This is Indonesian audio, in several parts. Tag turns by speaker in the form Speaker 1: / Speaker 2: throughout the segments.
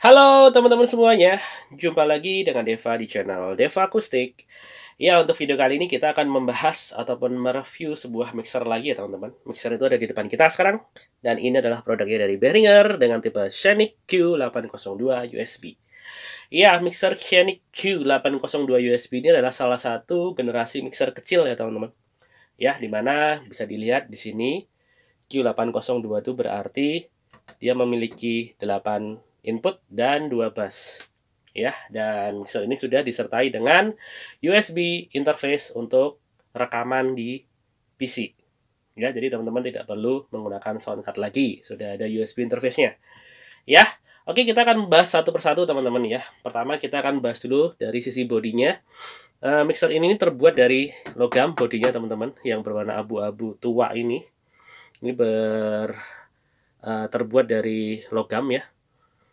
Speaker 1: Halo teman-teman semuanya, jumpa lagi dengan Deva di channel Deva Akustik. Ya, untuk video kali ini kita akan membahas ataupun mereview sebuah mixer lagi ya teman-teman. Mixer itu ada di depan kita sekarang, dan ini adalah produknya dari Behringer dengan tipe Shenik Q802 USB. Ya, mixer Shenik Q802 USB ini adalah salah satu generasi mixer kecil ya teman-teman. Ya, dimana bisa dilihat di sini Q802 itu berarti dia memiliki 8 input dan dua bus ya dan mixer ini sudah disertai dengan USB interface untuk rekaman di PC ya jadi teman-teman tidak perlu menggunakan sound card lagi sudah ada USB interface-nya ya oke kita akan bahas satu persatu teman-teman ya pertama kita akan bahas dulu dari sisi bodinya uh, eh, mixer ini terbuat dari logam bodinya teman-teman yang berwarna abu-abu tua ini ini ber uh, terbuat dari logam ya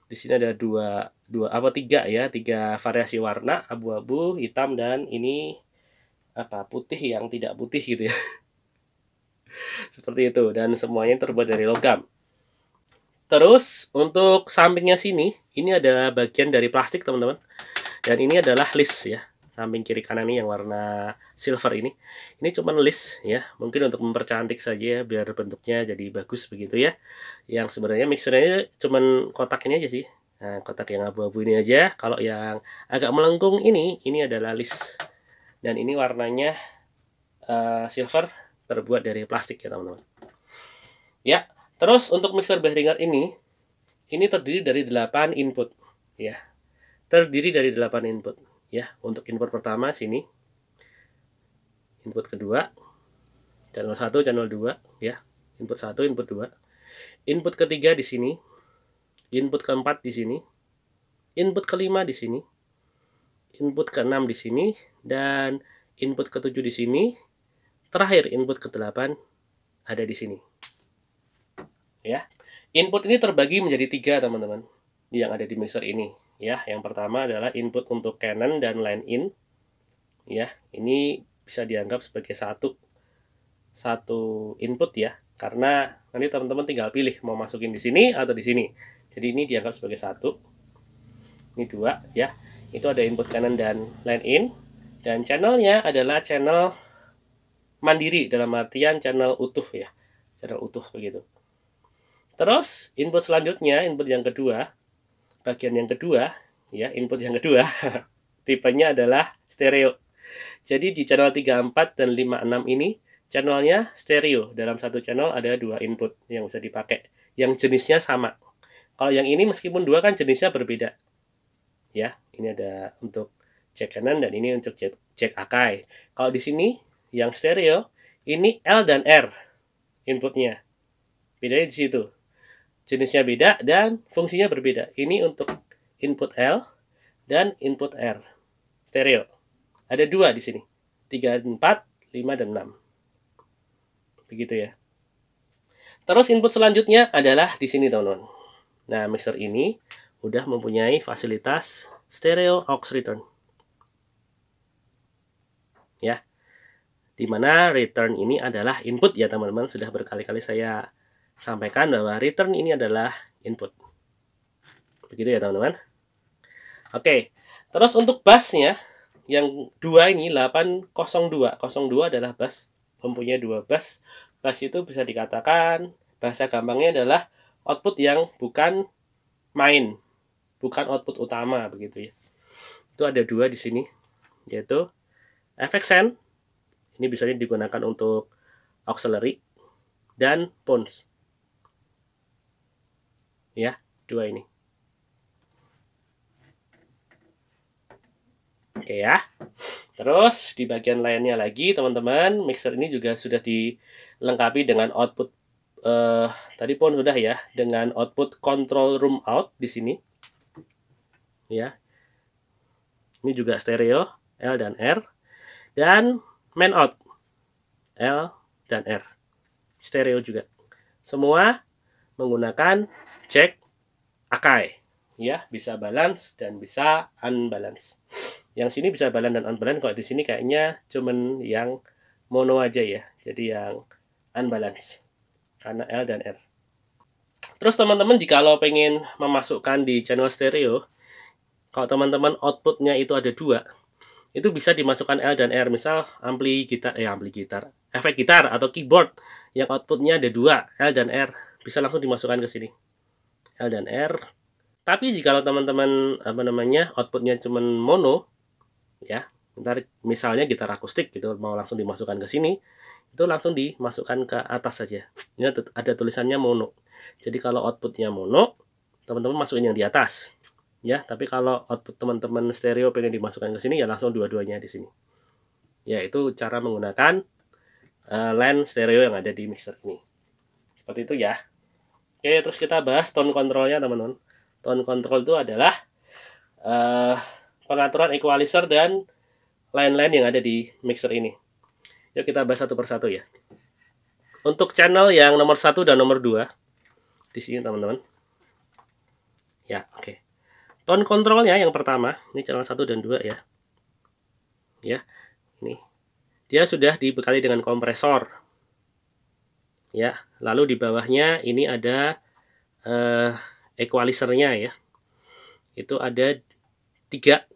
Speaker 1: di sini ada dua dua apa tiga ya tiga variasi warna abu-abu hitam dan ini apa putih yang tidak putih gitu ya seperti itu dan semuanya terbuat dari logam terus untuk sampingnya sini ini ada bagian dari plastik teman-teman dan ini adalah list ya samping kiri kanan nih yang warna silver ini ini cuma list ya mungkin untuk mempercantik saja ya, biar bentuknya jadi bagus begitu ya yang sebenarnya mixernya cuma kotak ini aja sih nah, kotak yang abu-abu ini aja kalau yang agak melengkung ini ini adalah list dan ini warnanya uh, silver terbuat dari plastik ya teman-teman ya terus untuk mixer Behringer ini ini terdiri dari 8 input ya terdiri dari 8 input ya untuk input pertama sini input kedua channel 1 channel 2 ya input 1 input 2 input ketiga di sini input keempat di sini input kelima di sini input keenam di sini dan input ketujuh di sini terakhir input kedelapan ada di sini ya input ini terbagi menjadi tiga teman-teman yang ada di mixer ini ya yang pertama adalah input untuk Canon dan line in ya ini bisa dianggap sebagai satu satu input ya karena nanti teman-teman tinggal pilih mau masukin di sini atau di sini jadi ini dianggap sebagai satu ini dua ya itu ada input Canon dan line in dan channelnya adalah channel mandiri dalam artian channel utuh ya channel utuh begitu terus input selanjutnya input yang kedua bagian yang kedua, ya input yang kedua, tipenya adalah stereo. Jadi di channel 34 dan 56 ini channelnya stereo. Dalam satu channel ada dua input yang bisa dipakai. Yang jenisnya sama. Kalau yang ini meskipun dua kan jenisnya berbeda. Ya, ini ada untuk jack kanan dan ini untuk jack, jack akai. Kalau di sini yang stereo ini L dan R inputnya. Bedanya di situ jenisnya beda dan fungsinya berbeda. Ini untuk input L dan input R. Stereo. Ada dua di sini. 3, 4, 5, dan 6. Begitu ya. Terus input selanjutnya adalah di sini teman-teman. Nah, mixer ini udah mempunyai fasilitas stereo aux return. Ya. di mana return ini adalah input ya teman-teman. Sudah berkali-kali saya sampaikan bahwa return ini adalah input. Begitu ya teman-teman. Oke, terus untuk busnya yang dua ini 802. 02 adalah bus mempunyai dua bus. Bus itu bisa dikatakan bahasa gampangnya adalah output yang bukan main, bukan output utama begitu ya. Itu ada dua di sini yaitu efek send ini bisa digunakan untuk auxiliary dan pons ya dua ini oke ya terus di bagian lainnya lagi teman-teman mixer ini juga sudah dilengkapi dengan output eh, tadi pun sudah ya dengan output control room out di sini ya ini juga stereo L dan R dan main out L dan R stereo juga semua menggunakan cek akai ya bisa balance dan bisa unbalance yang sini bisa balance dan unbalance kalau di sini kayaknya cuman yang mono aja ya jadi yang unbalance karena L dan R terus teman-teman jika lo pengen memasukkan di channel stereo kalau teman-teman outputnya itu ada dua itu bisa dimasukkan L dan R misal ampli gitar eh ampli gitar efek gitar atau keyboard yang outputnya ada dua L dan R bisa langsung dimasukkan ke sini L dan R. Tapi jika teman-teman apa namanya outputnya cuma mono, ya, ntar misalnya gitar akustik gitu mau langsung dimasukkan ke sini, itu langsung dimasukkan ke atas saja. Ini ada, tulisannya mono. Jadi kalau outputnya mono, teman-teman masukin yang di atas, ya. Tapi kalau output teman-teman stereo pengen dimasukkan ke sini, ya langsung dua-duanya di sini. Ya itu cara menggunakan uh, LAN stereo yang ada di mixer ini. Seperti itu ya. Oke, terus kita bahas tone controlnya teman-teman. Tone control itu adalah uh, pengaturan equalizer dan lain-lain yang ada di mixer ini. Yuk kita bahas satu persatu ya. Untuk channel yang nomor satu dan nomor dua di sini teman-teman. Ya, oke. Okay. Tone controlnya yang pertama, ini channel satu dan dua ya. Ya, ini. Dia sudah dibekali dengan kompresor ya. Lalu di bawahnya ini ada eh, equalizernya ya. Itu ada tiga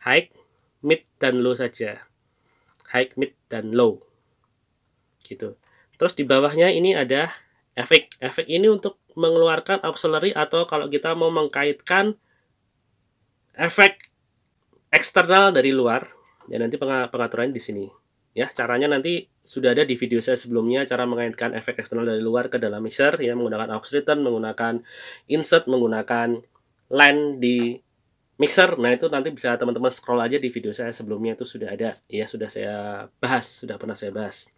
Speaker 1: high, mid dan low saja. High, mid dan low. Gitu. Terus di bawahnya ini ada efek. Efek ini untuk mengeluarkan auxiliary atau kalau kita mau mengkaitkan efek eksternal dari luar ya nanti pengaturan di sini ya caranya nanti sudah ada di video saya sebelumnya cara mengaitkan efek eksternal dari luar ke dalam mixer ya menggunakan aux return, menggunakan insert, menggunakan line di mixer. Nah, itu nanti bisa teman-teman scroll aja di video saya sebelumnya itu sudah ada ya, sudah saya bahas, sudah pernah saya bahas.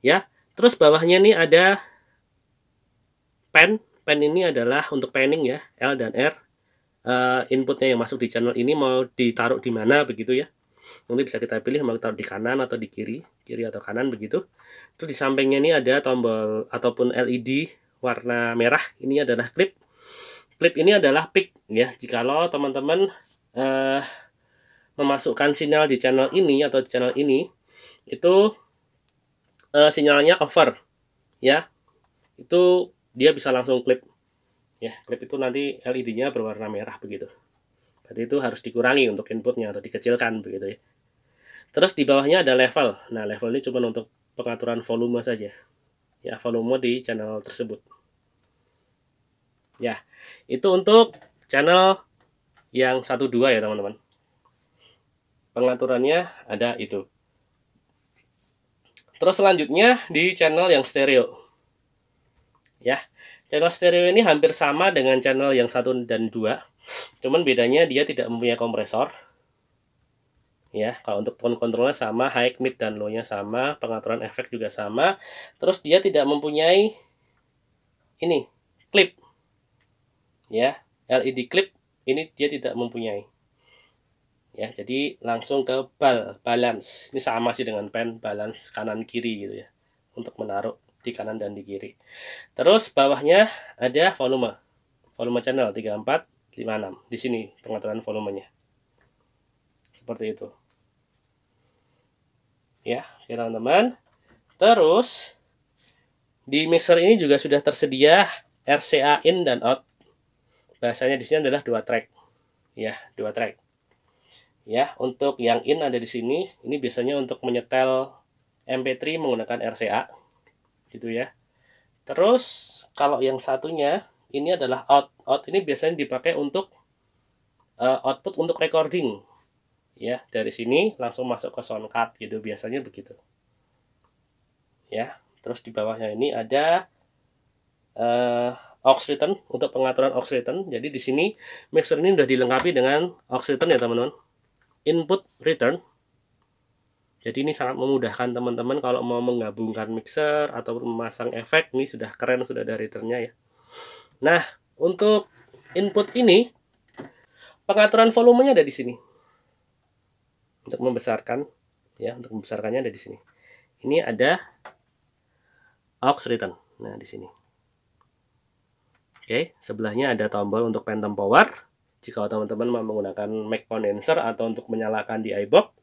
Speaker 1: Ya. Terus bawahnya nih ada pen. Pen ini adalah untuk panning ya, L dan R. Uh, inputnya yang masuk di channel ini mau ditaruh di mana begitu ya nanti bisa kita pilih mau taruh di kanan atau di kiri, kiri atau kanan begitu. itu di sampingnya ini ada tombol ataupun LED warna merah. Ini adalah clip. Clip ini adalah pick ya. Jikalau teman-teman eh, memasukkan sinyal di channel ini atau di channel ini itu eh, sinyalnya over ya. Itu dia bisa langsung klip ya klip itu nanti LED-nya berwarna merah begitu jadi itu harus dikurangi untuk inputnya atau dikecilkan begitu ya. Terus di bawahnya ada level. Nah, level ini cuma untuk pengaturan volume saja. Ya, volume di channel tersebut. Ya, itu untuk channel yang 12 ya, teman-teman. Pengaturannya ada itu. Terus selanjutnya di channel yang stereo. Ya. Channel stereo ini hampir sama dengan channel yang satu dan dua, Cuman bedanya dia tidak mempunyai kompresor. Ya, kalau untuk tone controlnya sama, high mid dan low-nya sama, pengaturan efek juga sama. Terus dia tidak mempunyai ini, clip. Ya, LED clip ini dia tidak mempunyai. Ya, jadi langsung ke bal balance. Ini sama sih dengan pen balance kanan kiri gitu ya untuk menaruh di kanan dan di kiri. Terus bawahnya ada volume. Volume channel 34, 56. Di sini pengaturan volumenya. Seperti itu. Ya, oke teman-teman. Terus di mixer ini juga sudah tersedia RCA in dan out. Bahasanya di sini adalah dua track. Ya, dua track. Ya, untuk yang in ada di sini. Ini biasanya untuk menyetel MP3 menggunakan RCA gitu ya. Terus kalau yang satunya ini adalah out. Out ini biasanya dipakai untuk uh, output untuk recording. Ya, dari sini langsung masuk ke sound card gitu biasanya begitu. Ya, terus di bawahnya ini ada uh, aux return untuk pengaturan aux return. Jadi di sini mixer ini sudah dilengkapi dengan aux return ya, teman-teman. Input return jadi ini sangat memudahkan teman-teman kalau mau menggabungkan mixer atau memasang efek. Ini sudah keren, sudah ada returnnya ya. Nah, untuk input ini, pengaturan volumenya ada di sini. Untuk membesarkan, ya, untuk membesarkannya ada di sini. Ini ada aux return. Nah, di sini. Oke, sebelahnya ada tombol untuk phantom power. Jika teman-teman mau menggunakan mic condenser atau untuk menyalakan di iBox,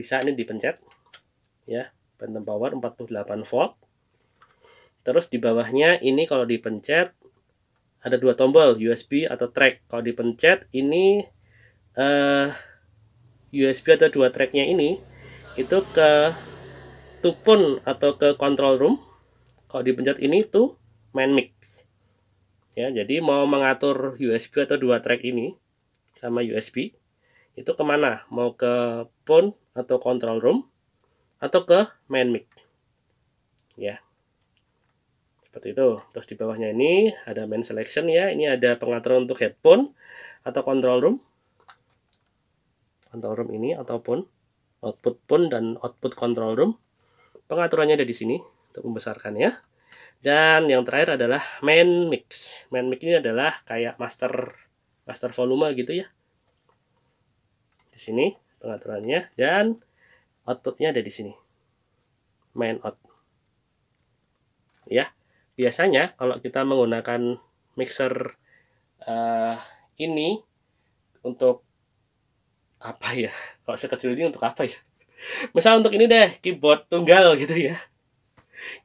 Speaker 1: bisa ini dipencet ya phantom power 48 volt terus di bawahnya ini kalau dipencet ada dua tombol USB atau track kalau dipencet ini eh, USB atau dua tracknya ini itu ke tupun atau ke control room kalau dipencet ini tuh main mix ya jadi mau mengatur USB atau dua track ini sama USB itu kemana mau ke pun atau control room atau ke main mic. Ya. Seperti itu. Terus di bawahnya ini ada main selection ya. Ini ada pengaturan untuk headphone atau control room. Control room ini ataupun output pun dan output control room. Pengaturannya ada di sini untuk membesarkan ya Dan yang terakhir adalah main mix. Main mix ini adalah kayak master master volume gitu ya. Di sini pengaturannya dan outputnya ada di sini main out ya biasanya kalau kita menggunakan mixer uh, ini untuk apa ya kalau sekecil ini untuk apa ya misal untuk ini deh keyboard tunggal gitu ya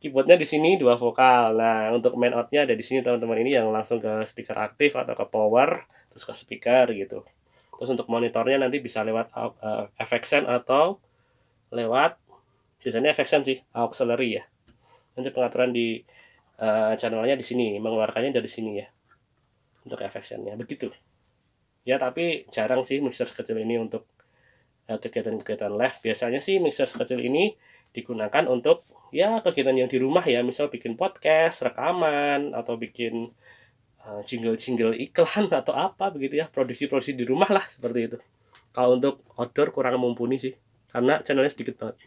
Speaker 1: keyboardnya di sini dua vokal nah untuk main outnya ada di sini teman-teman ini yang langsung ke speaker aktif atau ke power terus ke speaker gitu Terus untuk monitornya nanti bisa lewat uh, eh, FXN atau lewat biasanya FXN sih, auxiliary ya. Nanti pengaturan di uh, channelnya di sini, mengeluarkannya dari sini ya. Untuk FXN-nya begitu. Ya, tapi jarang sih mixer kecil ini untuk eh, kegiatan-kegiatan uh, live. Biasanya sih mixer kecil ini digunakan untuk ya kegiatan yang di rumah ya, misal bikin podcast, rekaman atau bikin Eh, jingle-jingle iklan atau apa begitu ya produksi-produksi di rumah lah seperti itu kalau untuk outdoor kurang mumpuni sih karena channelnya sedikit banget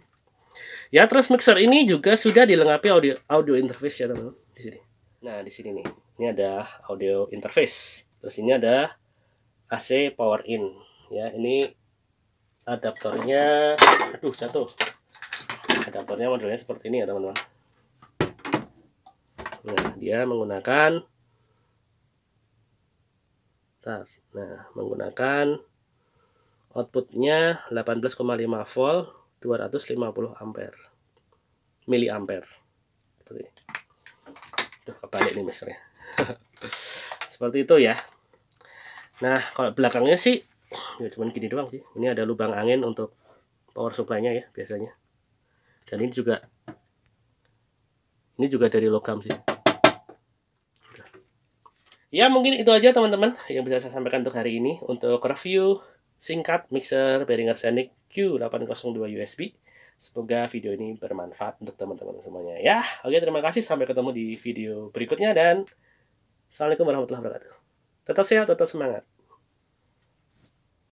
Speaker 1: ya terus mixer ini juga sudah dilengkapi audio audio interface ya teman-teman di sini nah di sini nih ini ada audio interface terus ini ada AC power in ya ini adaptornya aduh jatuh adaptornya modelnya seperti ini ya teman-teman nah dia menggunakan Nah, nah, menggunakan outputnya 18,5 volt 250 ampere mili ampere seperti Duh, kebalik nih mesernya seperti itu ya nah kalau belakangnya sih ya cuman gini doang sih ini ada lubang angin untuk power supply-nya ya biasanya dan ini juga ini juga dari logam sih Ya mungkin itu aja teman-teman yang bisa saya sampaikan untuk hari ini untuk review singkat mixer Behringer Scenic Q802 USB. Semoga video ini bermanfaat untuk teman-teman semuanya ya. Oke terima kasih sampai ketemu di video berikutnya dan Assalamualaikum warahmatullahi wabarakatuh. Tetap sehat, tetap semangat.